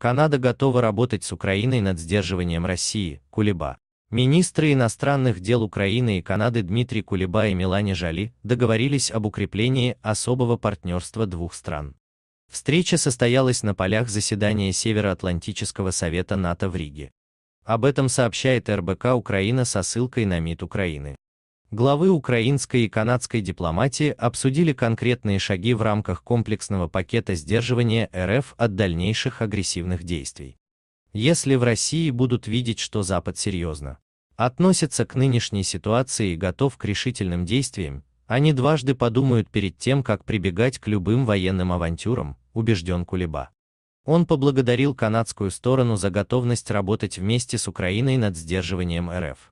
Канада готова работать с Украиной над сдерживанием России, Кулеба. Министры иностранных дел Украины и Канады Дмитрий Кулеба и Мелани Жали договорились об укреплении особого партнерства двух стран. Встреча состоялась на полях заседания Североатлантического совета НАТО в Риге. Об этом сообщает РБК Украина со ссылкой на МИД Украины главы украинской и канадской дипломатии обсудили конкретные шаги в рамках комплексного пакета сдерживания РФ от дальнейших агрессивных действий. Если в России будут видеть, что Запад серьезно относится к нынешней ситуации и готов к решительным действиям, они дважды подумают перед тем, как прибегать к любым военным авантюрам, убежден Кулеба. Он поблагодарил канадскую сторону за готовность работать вместе с Украиной над сдерживанием РФ.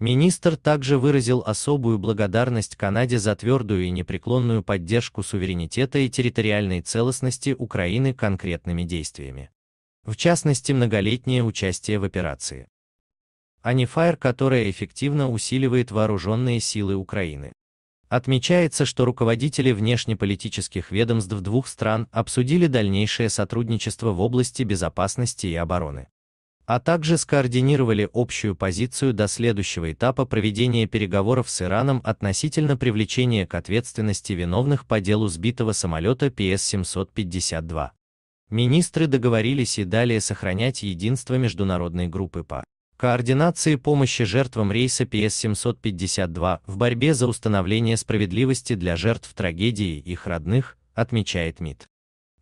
Министр также выразил особую благодарность Канаде за твердую и непреклонную поддержку суверенитета и территориальной целостности Украины конкретными действиями. В частности, многолетнее участие в операции. Анифайр, которая эффективно усиливает вооруженные силы Украины. Отмечается, что руководители внешнеполитических ведомств двух стран обсудили дальнейшее сотрудничество в области безопасности и обороны а также скоординировали общую позицию до следующего этапа проведения переговоров с Ираном относительно привлечения к ответственности виновных по делу сбитого самолета PS-752. Министры договорились и далее сохранять единство международной группы по координации помощи жертвам рейса PS-752 в борьбе за установление справедливости для жертв трагедии и их родных, отмечает МИД.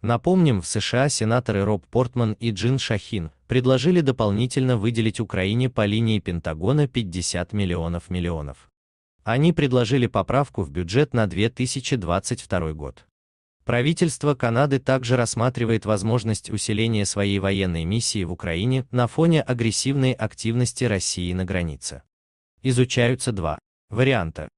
Напомним, в США сенаторы Роб Портман и Джин Шахин предложили дополнительно выделить Украине по линии Пентагона 50 миллионов миллионов. Они предложили поправку в бюджет на 2022 год. Правительство Канады также рассматривает возможность усиления своей военной миссии в Украине на фоне агрессивной активности России на границе. Изучаются два варианта.